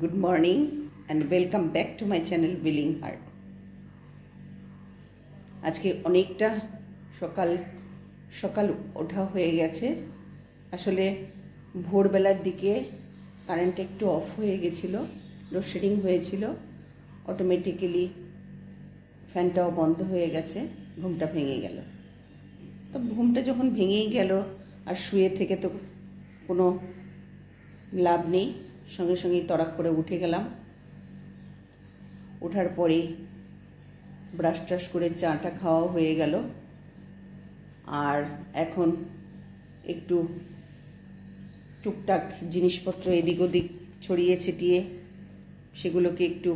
good morning and welcome back to my channel billing heart আজকে অনেকটা সকাল সকাল ওঠা হয়ে গেছে আসলে ভোরবেলার দিকে কারেন্ট একটু অফ হয়ে গেছিল লোডশেডিং হয়েছিল অটোমেটিক্যালি ফ্যানটাও বন্ধ হয়ে গেছে ঘুমটা ভেঙে গেল তো ঘুমটা যখন ভেঙেই গেল আর শুয়ে থেকে তো কোনো লাভ নেই সঙ্গে সঙ্গেই তড়াক করে উঠে গেলাম ওঠার পরেই ব্রাশ ট্রাশ করে চাটা খাওয়া হয়ে গেল আর এখন একটু টুকটাক জিনিসপত্র এদিক ওদিক ছড়িয়ে ছিটিয়ে সেগুলোকে একটু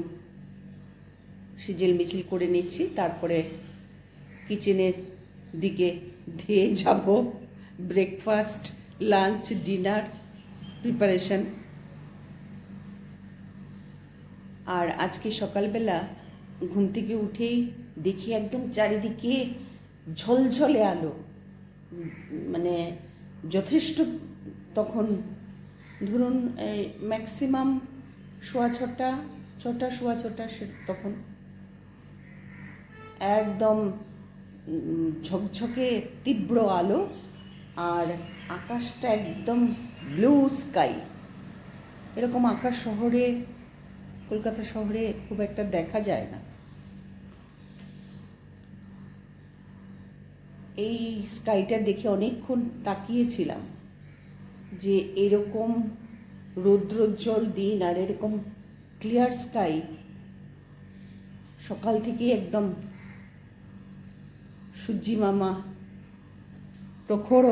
সিজিল মিছিল করে নিচ্ছি তারপরে কিচেনের দিকে ধেয়ে যাব ব্রেকফাস্ট লাঞ্চ ডিনার প্রিপারেশন আর আজকে সকালবেলা ঘুম থেকে উঠেই দেখি একদম চারিদিকে ঝলঝলে আলো মানে যথেষ্ট তখন ধরুন ম্যাক্সিমাম শোয়া ছটা ছটা শোয়া ছটা সে তখন একদম ঝকঝকে তীব্র আলো আর আকাশটা একদম ব্লু স্কাই এরকম আকাশ শহরে কলকাতা শহরে খুব একটা দেখা যায় না এই স্কাইটা দেখে অনেকক্ষণ তাকিয়েছিলাম যে এরকম রৌদ্রোজ্জ্বল দিন আর এরকম ক্লিয়ার স্কাই সকাল থেকে একদম সূর্যি মামা প্রখর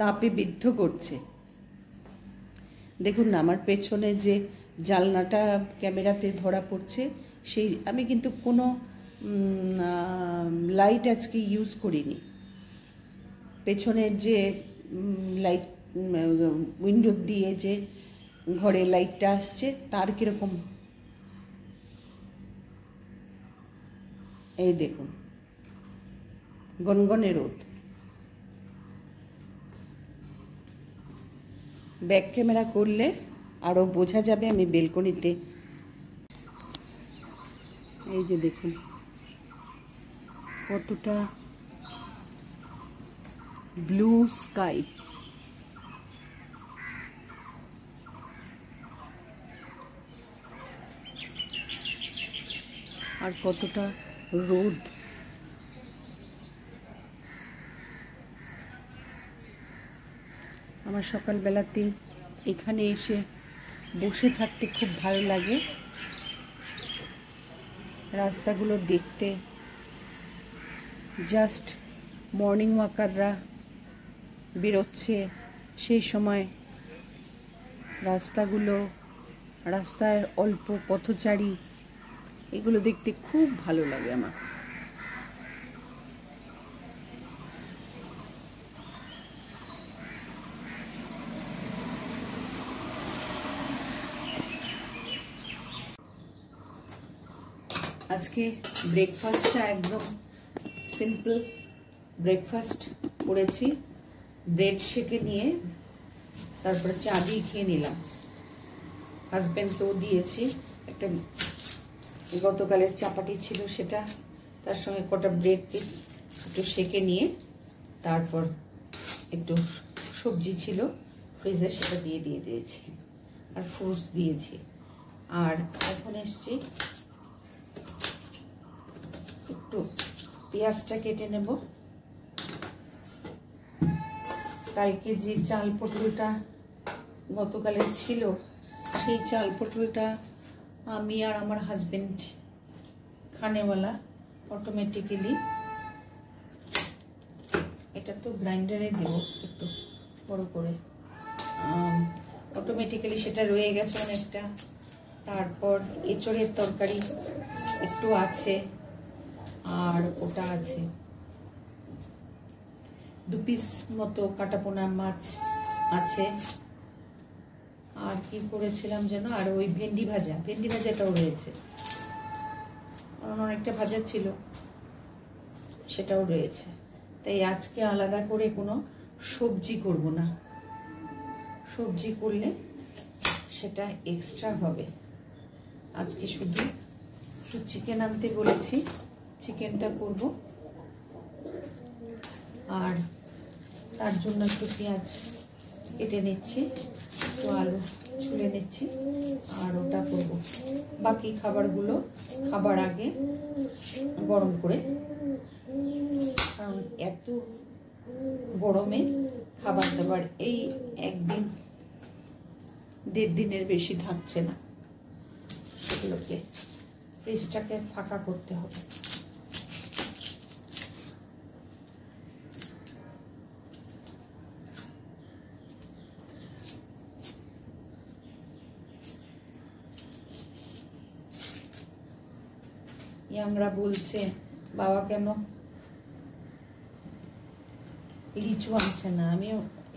তাপে বিদ্ধ করছে দেখুন আমার পেছনে যে জালনাটা ক্যামেরাতে ধরা পড়ছে সেই আমি কিন্তু কোনো লাইট আজকে ইউজ করিনি পেছনের যে লাইট উইন্ডো দিয়ে যে ঘরে লাইটটা আসছে তার কীরকম এই দেখুন গনগনে রোদ ব্যাক ক্যামেরা করলে আরও বোঝা যাবে আমি বেলকনিতে এই যে দেখুন কতটা ব্লু স্কাই আর কতটা রোড আমার সকালবেলাতেই এখানে এসে বসে থাকতে খুব ভালো লাগে রাস্তাগুলো দেখতে জাস্ট মর্নিং ওয়াকাররা বেরোচ্ছে সেই সময় রাস্তাগুলো রাস্তায় অল্প পথচারী এগুলো দেখতে খুব ভালো লাগে আমার আজকে ব্রেকফাস্টটা একদম সিম্পল ব্রেকফাস্ট করেছি ব্রেড শেকে নিয়ে তারপরে চা দিয়ে খেয়ে নিলাম হাজব্যান্ডকেও দিয়েছি একটা গতকালের চাপাটি ছিল সেটা তার সঙ্গে কটা ব্রেড পিস একটু সেকে নিয়ে তারপর একটু সবজি ছিল ফ্রিজে সেটা দিয়ে দিয়ে দিয়েছি আর ফ্রুটস দিয়েছি আর এখন এসছি একটু পেঁয়াজটা কেটে নেব কালকে যে চাল পটলটা গতকালে ছিল সেই চাল পটলটা আমি আর আমার হাজবেন্ড খানেওয়ালা অটোমেটিক্যালি এটা তো গ্রাইন্ডারে দেব একটু বড় করে অটোমেটিক্যালি সেটা রয়ে গেছে অনেকটা তারপর এঁচড়ের তরকারি একটু আছে আর ওটা আছে দু পিস মতো কাটাপোনা মাছ আছে আর কি করেছিলাম যেন আর ওই ভেন্ডি ভাজা ভেন্ডি ভাজাটাও রয়েছে অনেকটা ভাজা ছিল সেটাও রয়েছে তাই আজকে আলাদা করে কোনো সবজি করব না সবজি করলে সেটা এক্সট্রা হবে আজকে শুধু একটু চিকেন আনতে বলেছি চিকেনটা করব আর তার জন্য একটু পেঁয়াজ কেটে নিচ্ছি একটু আলু ছুলে নিচ্ছি আর ওটা করব বাকি খাবারগুলো খাবার আগে গরম করে কারণ এত গরমে খাবার দাবার এই একদিন দেড় দিনের বেশি থাকছে না সেগুলোকে ফ্রিজটাকে ফাঁকা করতে হবে ইয়াংরা বলছে বাবা কেন লিচু আনছে না আমি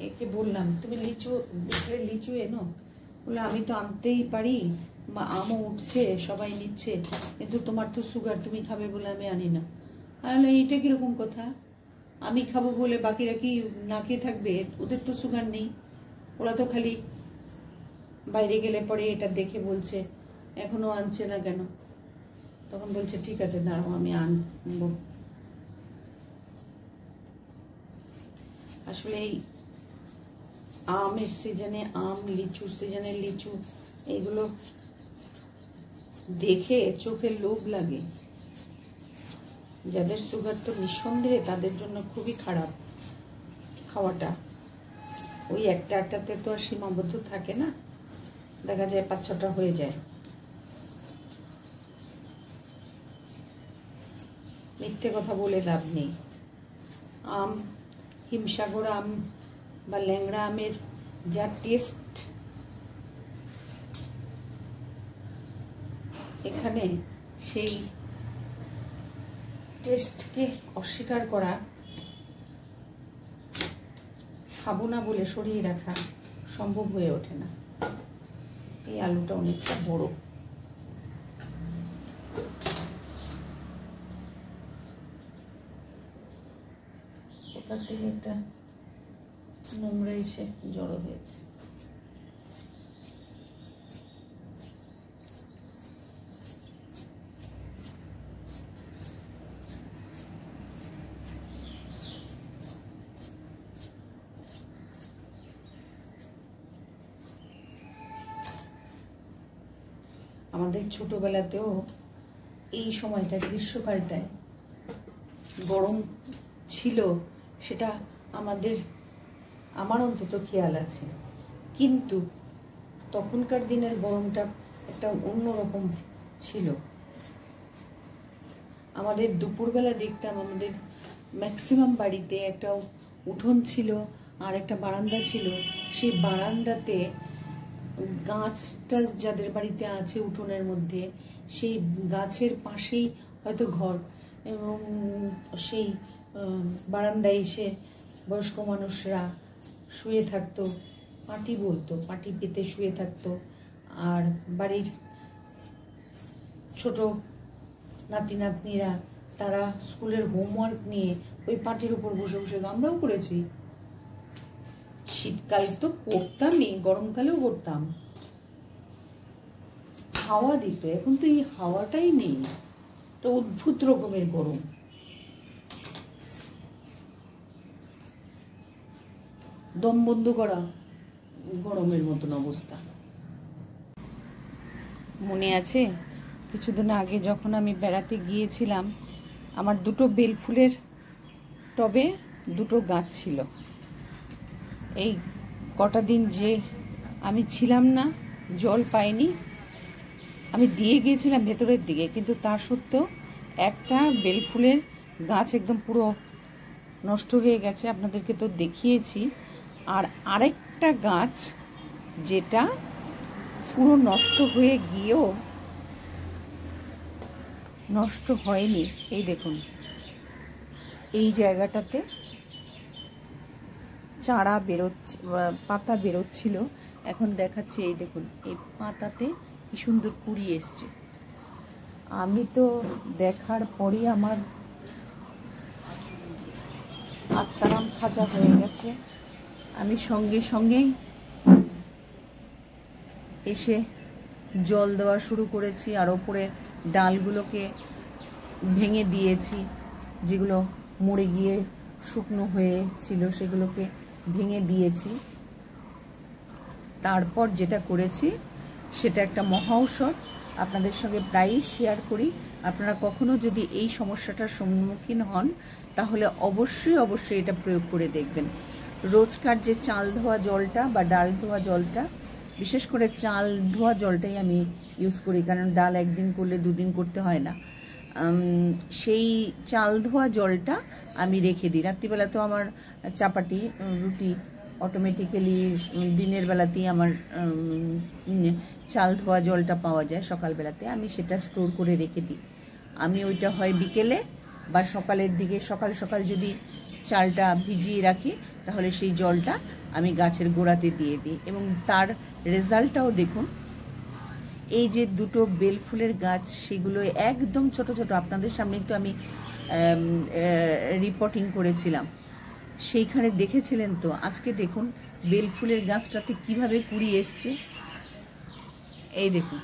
একে বললাম তুমি লিচু দেখলে লিচু এনো বলে আমি তো আনতেই পারি বা আমও উঠছে সবাই নিচ্ছে কিন্তু তোমার তো সুগার তুমি খাবে বলে আমি আনি না তাহলে এইটা কীরকম কথা আমি খাবো বলে বাকিরা কি না খেয়ে থাকবে ওদের তো সুগার নেই ওরা তো খালি বাইরে গেলে পরে এটা দেখে বলছে এখনও আনছে না কেন তখন বলছে ঠিক আছে দাঁড়ো আমি আনব আসলে এই আমের সিজনে আম লিচুর সিজনে লিচু এগুলো দেখে চোখে লোভ লাগে যাদের সুগার তো নিঃসন্দেহে তাদের জন্য খুবই খারাপ খাওয়াটা ওই একটা একটাতে তো আর সীমাবদ্ধ থাকে না দেখা যায় পাঁচ ছটা হয়ে যায় মিথ্যে কথা বলে লাভ নেই আম হিমসাগর আম বা ল্যাংড়া আমের যা টেস্ট এখানে সেই টেস্টকে অস্বীকার করা খাবো না বলে সরিয়ে রাখা সম্ভব হয়ে ওঠে না এই আলুটা অনেকটা বড় তার থেকে একটা নোংরা এসে জড়ো হয়েছে আমাদের ছোটবেলাতেও এই সময়টা গ্রীষ্মকালটায় গরম ছিল সেটা আমাদের আমার অন্তত খেয়াল আছে কিন্তু তখনকার দিনের গরমটা একটা অন্যরকম ছিল আমাদের দুপুরবেলা দেখতাম আমাদের ম্যাক্সিমাম বাড়িতে একটা উঠোন ছিল আর একটা বারান্দা ছিল সেই বারান্দাতে গাছটা যাদের বাড়িতে আছে উঠোনের মধ্যে সেই গাছের পাশেই হয়তো ঘর এবং সেই বারান্দায় এসে বয়স্ক মানুষরা শুয়ে থাকতো পাটি বলতো পাটি পেতে শুয়ে থাকতো আর বাড়ির ছোট নাতি নাতনিরা তারা স্কুলের হোমওয়ার্ক নিয়ে ওই পাটির উপর বসে বসে আমরাও করেছি শীতকালে তো করতামই গরমকালেও করতাম হাওয়া দিত এখন তো এই হাওয়াটাই নেই তো অদ্ভুত রকমের গরম দম বন্ধ করা গরমের মতন অবস্থা মনে আছে কিছুদিন আগে যখন আমি বেড়াতে গিয়েছিলাম আমার দুটো বেলফুলের টবে দুটো গাছ ছিল এই কটা দিন যে আমি ছিলাম না জল পাইনি আমি দিয়ে গিয়েছিলাম ভেতরের দিকে কিন্তু তা সত্ত্বেও একটা বেলফুলের গাছ একদম পুরো নষ্ট হয়ে গেছে আপনাদেরকে তো দেখিয়েছি আর আরেকটা গাছ যেটা পুরো নষ্ট হয়ে গিয়েও নষ্ট হয়নি এই দেখুন এই জায়গাটাতে চারা বেরোচ্ছে পাতা বেরোচ্ছিল এখন দেখাচ্ছে এই দেখুন এই পাতাতে কি সুন্দর কুড়ি এসছে আমি তো দেখার পরই আমার আত্মারাম খাজা হয়ে গেছে আমি সঙ্গে সঙ্গেই এসে জল দেওয়া শুরু করেছি আর ওপরে ডালগুলোকে ভেঙে দিয়েছি যেগুলো মরে গিয়ে শুকনো হয়েছিল সেগুলোকে ভেঙে দিয়েছি তারপর যেটা করেছি সেটা একটা মহাঔষধ আপনাদের সঙ্গে প্রায়ই শেয়ার করি আপনারা কখনো যদি এই সমস্যাটার সম্মুখীন হন তাহলে অবশ্যই অবশ্যই এটা প্রয়োগ করে দেখবেন রোজকার যে চাল ধোয়া জলটা বা ডাল ধোয়া জলটা বিশেষ করে চাল ধোয়া জলটাই আমি ইউজ করি কারণ ডাল একদিন করলে দুদিন করতে হয় না সেই চাল ধোয়া জলটা আমি রেখে দিই রাত্রিবেলা তো আমার চাপাটি রুটি অটোমেটিক্যালি দিনের বেলাতেই আমার চাল ধোয়া জলটা পাওয়া যায় সকালবেলাতে আমি সেটা স্টোর করে রেখে দিই আমি ওইটা হয় বিকেলে বা সকালের দিকে সকাল সকাল যদি চালটা ভিজিয়ে রাখি তাহলে সেই জলটা আমি গাছের গোড়াতে দিয়ে দিই এবং তার রেজাল্টটাও দেখুন এই যে দুটো বেল ফুলের গাছ সেগুলো একদম ছোট ছোট আপনাদের সামনে একটু আমি রিপোর্টিং করেছিলাম সেইখানে দেখেছিলেন তো আজকে দেখুন বেল ফুলের গাছটাতে কিভাবে কুড়ি এসছে এই দেখুন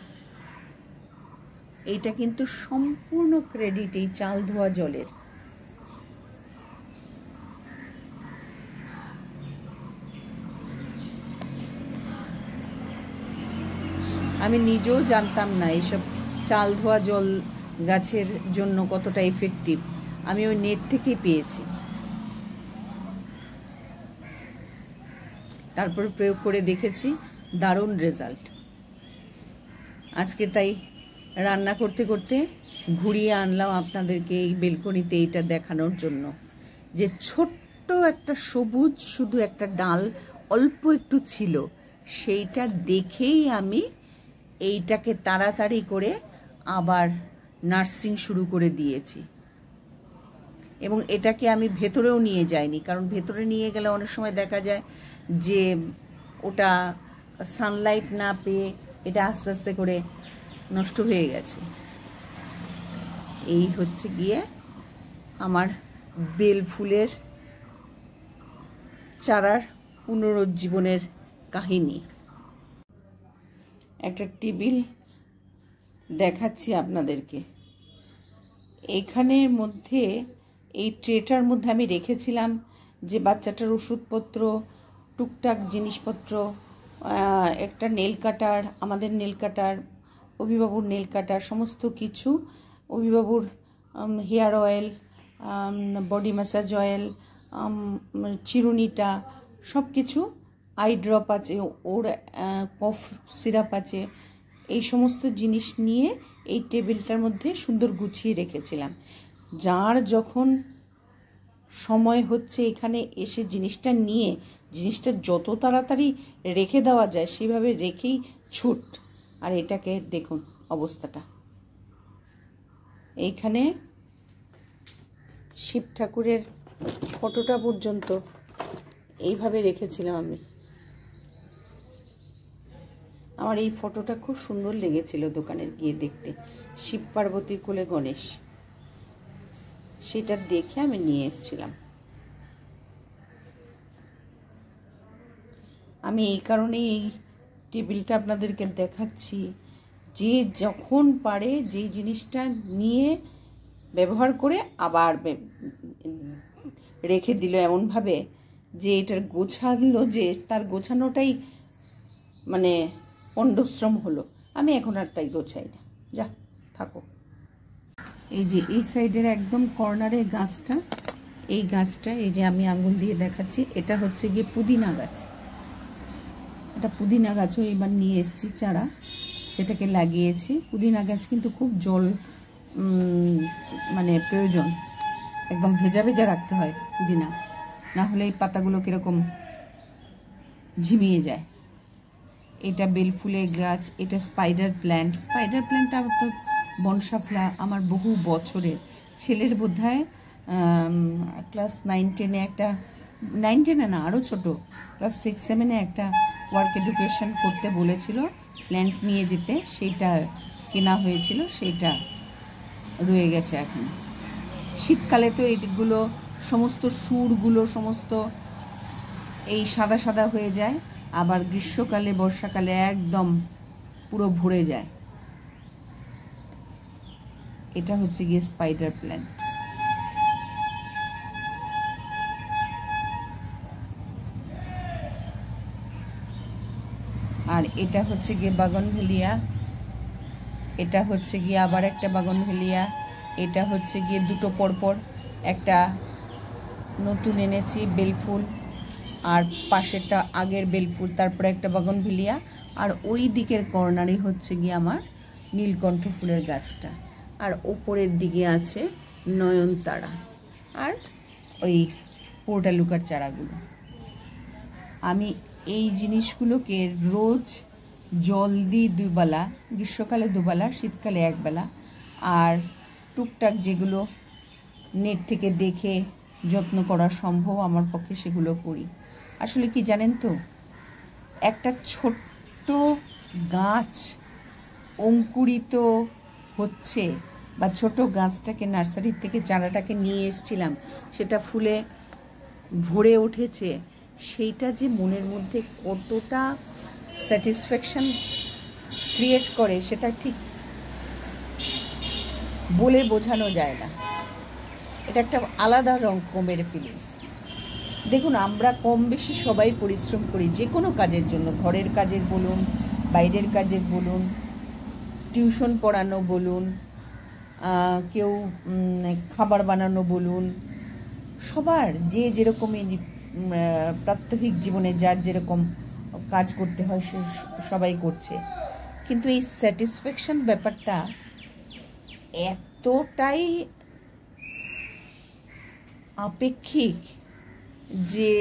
এইটা কিন্তু সম্পূর্ণ ক্রেডিট এই চাল ধোয়া জলের আমি নিজেও জানতাম না এসব চাল ধোয়া জল গাছের জন্য কতটা এফেক্টিভ আমি ওই নেট থেকেই পেয়েছি তারপর প্রয়োগ করে দেখেছি দারুণ রেজাল্ট আজকে তাই রান্না করতে করতে ঘুরিয়ে আনলাম আপনাদেরকে এই বেলকনিতে এইটা দেখানোর জন্য যে ছোট্ট একটা সবুজ শুধু একটা ডাল অল্প একটু ছিল সেইটা দেখেই আমি এইটাকে তাড়াতাড়ি করে আবার নার্সিং শুরু করে দিয়েছি এবং এটাকে আমি ভেতরেও নিয়ে যাইনি কারণ ভেতরে নিয়ে গেলে অনেক সময় দেখা যায় যে ওটা সানলাইট না পেয়ে এটা আস্তে আস্তে করে নষ্ট হয়ে গেছে এই হচ্ছে গিয়ে আমার বেল ফুলের চারার পুনরুজ্জীবনের কাহিনী একটা টেবিল দেখাচ্ছি আপনাদেরকে এইখানের মধ্যে এই ট্রেটার মধ্যে আমি রেখেছিলাম যে বাচ্চাটার ওষুধপত্র টুকটাক জিনিসপত্র একটা নেল কাটার আমাদের নেল কাটার অভিভাবুর নেল কাটার সমস্ত কিছু অভিভাবুর hair oil body massage oil চিরুনিটা সব কিছু আই ড্রপ আছে ওর কফ সিরাপ আছে এই সমস্ত জিনিস নিয়ে এই টেবিলটার মধ্যে সুন্দর গুছিয়ে রেখেছিলাম যার যখন সময় হচ্ছে এখানে এসে জিনিসটা নিয়ে জিনিসটা যত তাড়াতাড়ি রেখে দেওয়া যায় সেভাবে রেখেই ছুট আর এটাকে দেখুন অবস্থাটা এইখানে শিব ঠাকুরের ফটোটা পর্যন্ত এইভাবে রেখেছিলাম আমি আমার এই ফটোটা খুব সুন্দর লেগেছিল দোকানে গিয়ে দেখতে শিব পার্বতীর কোলে গণেশ সেটা দেখে আমি নিয়ে এসেছিলাম আমি এই কারণেই এই টেবিলটা আপনাদেরকে দেখাচ্ছি যে যখন পারে যে জিনিসটা নিয়ে ব্যবহার করে আবার রেখে দিল এমনভাবে যে এটার গোছালো যে তার গোছানোটাই মানে অন্ডশ্রম হলো আমি এখন আর তাই গোছাই না যা থাকো এই যে এই সাইডের একদম কর্নারে গাছটা এই গাছটা এই যে আমি আঙুল দিয়ে দেখাচ্ছি এটা হচ্ছে গিয়ে পুদিনা গাছ এটা পুদিনা গাছও এবার নিয়ে এসছি চারা সেটাকে লাগিয়েছি পুদিনা গাছ কিন্তু খুব জল মানে প্রয়োজন একদম ভেজা ভেজা রাখতে হয় পুদিনা না হলে এই পাতাগুলো কীরকম ঝিমিয়ে যায় এটা বেলফুলের গাছ এটা স্পাইডার প্ল্যান্ট স্পাইডার প্ল্যান্টটা আমার তো বনসাফলা আমার বহু বছরের ছেলের বোধহয় ক্লাস নাইন টেনে একটা নাইন টেনে না আরও ছোটো ক্লাস সিক্স সেভেনে একটা ওয়ার্ক এডুকেশন করতে বলেছিল প্ল্যান্ট নিয়ে যেতে সেইটা কেনা হয়েছিল সেইটা রয়ে গেছে এখন শীতকালে তো এইগুলো সমস্ত সুরগুলো সমস্ত এই সাদা সাদা হয়ে যায় আবার গ্রীষ্মকালে বর্ষাকালে একদম পুরো ভরে যায় এটা হচ্ছে গিয়ে স্পাইডার প্ল্যান্ট আর এটা হচ্ছে গিয়ে বাগন ভেলিয়া এটা হচ্ছে গিয়ে আবার একটা বাগন ভেলিয়া এটা হচ্ছে গিয়ে দুটো পরপর একটা নতুন এনেছি বেলফুল আর পাশেরটা আগের বেলফুল তারপরে একটা বাগন ভিলিয়া আর ওই দিকের কর্নারই হচ্ছে গিয়ে আমার নীলকণ্ঠ ফুলের গাছটা আর ওপরের দিকে আছে নয়নতারা আর ওই পোর্টালুকার চারাগুলো আমি এই জিনিসগুলোকে রোজ জল দিই দুবেলা গ্রীষ্মকালে দুবেলা শীতকালে একবেলা আর টুকটাক যেগুলো নেট থেকে দেখে যত্ন করা সম্ভব আমার পক্ষে সেগুলো করি আসলে কি জানেন তো একটা ছোট্ট গাছ অঙ্কুরিত হচ্ছে বা ছোট গাছটাকে নার্সারির থেকে চারাটাকে নিয়ে এসছিলাম সেটা ফুলে ভরে উঠেছে সেইটা যে মনের মধ্যে কতটা স্যাটিসফ্যাকশান ক্রিয়েট করে সেটা ঠিক বলে বোঝানো যায় না এটা একটা আলাদা রকমের ফিলিংস দেখুন আমরা কম বেশি সবাই পরিশ্রম করি যে কোনো কাজের জন্য ঘরের কাজের বলুন বাইরের কাজের বলুন টিউশন পড়ানো বলুন কেউ খাবার বানানো বলুন সবার যে যেরকমই প্রাত্যহিক জীবনে যার যেরকম কাজ করতে হয় সে সবাই করছে কিন্তু এই স্যাটিসফ্যাকশান ব্যাপারটা এতটাই আপেক্ষিক যে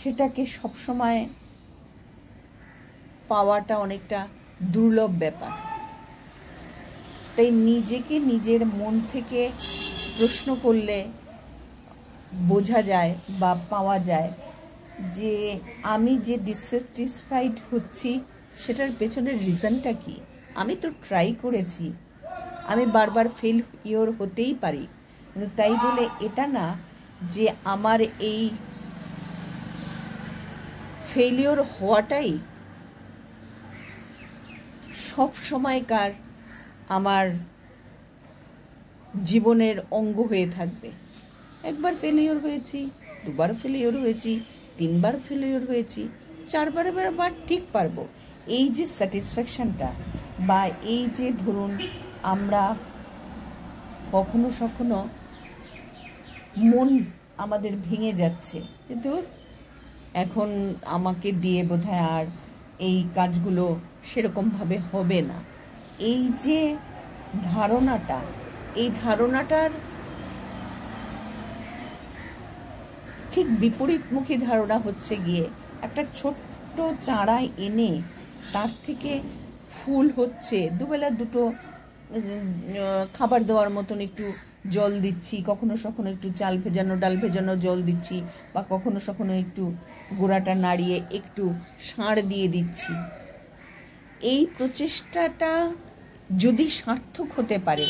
সেটাকে সবসময় পাওয়াটা অনেকটা দুর্লভ ব্যাপার তাই নিজেকে নিজের মন থেকে প্রশ্ন করলে বোঝা যায় বা পাওয়া যায় যে আমি যে ডিসস্যাটিসফাইড হচ্ছি সেটার পেছনের রিজনটা কি আমি তো ট্রাই করেছি আমি বারবার ফেল ইয়োর হতেই পারি কিন্তু তাই বলে এটা না যে আমার এই ফেলিওর হওয়াটাই সব সময়কার আমার জীবনের অঙ্গ হয়ে থাকবে একবার ফেলিওর হয়েছি দুবার ফেলিওর হয়েছি তিনবার ফেলিওর হয়েছি চারবার বার ঠিক পারবো এই যে স্যাটিসফ্যাকশানটা বা এই যে ধরুন আমরা কখনো সখনো মন আমাদের ভেঙে যাচ্ছে কিন্তু এখন আমাকে দিয়ে বোধহয় আর এই কাজগুলো সেরকমভাবে হবে না এই যে ধারণাটা এই ধারণাটার ঠিক বিপরীতমুখী ধারণা হচ্ছে গিয়ে একটা ছোট্ট চাঁড়ায় এনে তার থেকে ফুল হচ্ছে দুবেলা দুটো খাবার দেওয়ার মতন একটু জল দিচ্ছি কখনো সখনো একটু চাল ভেজানো ডাল ভেজানো জল দিচ্ছি বা কখনো সখনো একটু গোড়াটা নাড়িয়ে একটু সার দিয়ে দিচ্ছি এই প্রচেষ্টাটা যদি সার্থক হতে পারে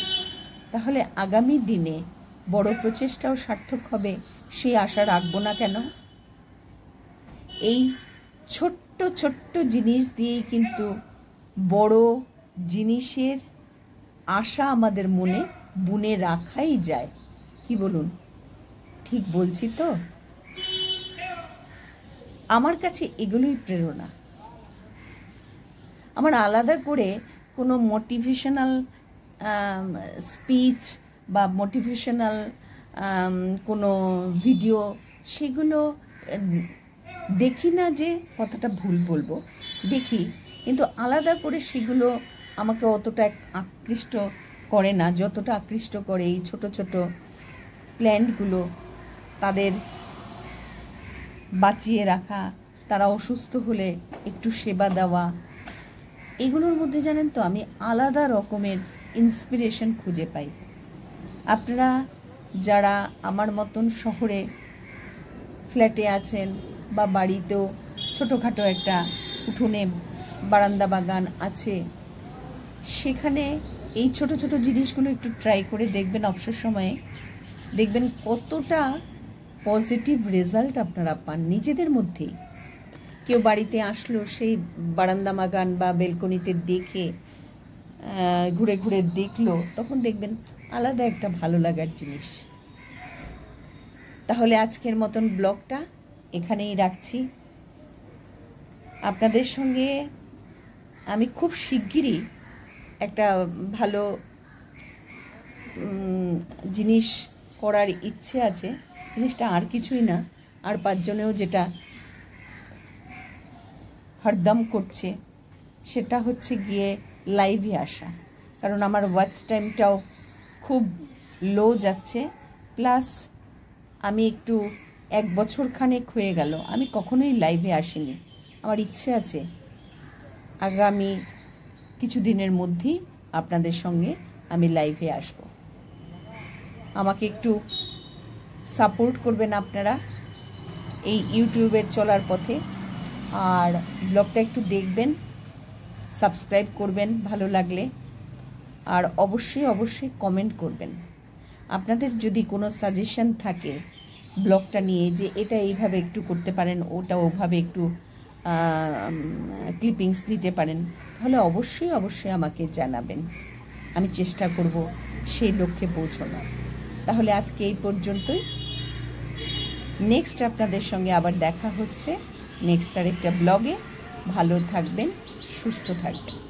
তাহলে আগামী দিনে বড় প্রচেষ্টাও সার্থক হবে সে আশা রাখবো না কেন এই ছোট্ট ছোট্ট জিনিস দিয়েই কিন্তু বড় জিনিসের আশা আমাদের মনে বুনে রাখাই যায় কি বলুন ঠিক বলছি তো আমার কাছে এগুলোই প্রেরণা আমার আলাদা করে কোনো মোটিভেশনাল স্পিচ বা মোটিভেশনাল কোনো ভিডিও সেগুলো দেখি না যে কথাটা ভুল বলবো দেখি কিন্তু আলাদা করে সেগুলো আমাকে অতটা আকৃষ্ট করে না যতটা আকৃষ্ট করে এই ছোট ছোট প্ল্যান্টগুলো তাদের বাঁচিয়ে রাখা তারা অসুস্থ হলে একটু সেবা দেওয়া এগুলোর মধ্যে জানেন তো আমি আলাদা রকমের ইন্সপিরেশন খুঁজে পাই আপনারা যারা আমার মতন শহরে ফ্ল্যাটে আছেন বা বাড়িতেও ছোটোখাটো একটা উঠোনে বারান্দা বাগান আছে সেখানে এই ছোট ছোট জিনিসগুলো একটু ট্রাই করে দেখবেন অবসর সময়ে দেখবেন কতটা পজিটিভ রেজাল্ট আপনারা পান নিজেদের মধ্যেই কেউ বাড়িতে আসলো সেই বারান্দা মাগান বা বেলকনিতে দেখে ঘুরে ঘুরে দেখলো তখন দেখবেন আলাদা একটা ভালো লাগার জিনিস তাহলে আজকের মতন ব্লগটা এখানেই রাখছি আপনাদের সঙ্গে আমি খুব শিগগিরই একটা ভালো জিনিস করার ইচ্ছে আছে জিনিসটা আর কিছুই না আর পাঁচজনেও যেটা হরদম করছে সেটা হচ্ছে গিয়ে লাইভে আসা কারণ আমার ওয়াচ টাইমটাও খুব লো যাচ্ছে প্লাস আমি একটু এক বছর খানেক হয়ে গেল আমি কখনোই লাইভে আসিনি আমার ইচ্ছে আছে আগামী কিছুদিনের মধ্যেই আপনাদের সঙ্গে আমি লাইভে আসব আমাকে একটু সাপোর্ট করবেন আপনারা এই ইউটিউবের চলার পথে আর ব্লগটা একটু দেখবেন সাবস্ক্রাইব করবেন ভালো লাগলে আর অবশ্যই অবশ্যই কমেন্ট করবেন আপনাদের যদি কোনো সাজেশন থাকে ব্লগটা নিয়ে যে এটা এইভাবে একটু করতে পারেন ওটা ওভাবে একটু ক্লিপিংস দিতে পারেন তাহলে অবশ্যই অবশ্যই আমাকে জানাবেন আমি চেষ্টা করব সেই লক্ষ্যে পৌঁছানোর তাহলে আজকে এই পর্যন্তই নেক্সট আপনাদের সঙ্গে আবার দেখা হচ্ছে নেক্সট আর একটা ব্লগে ভালো থাকবেন সুস্থ থাকবেন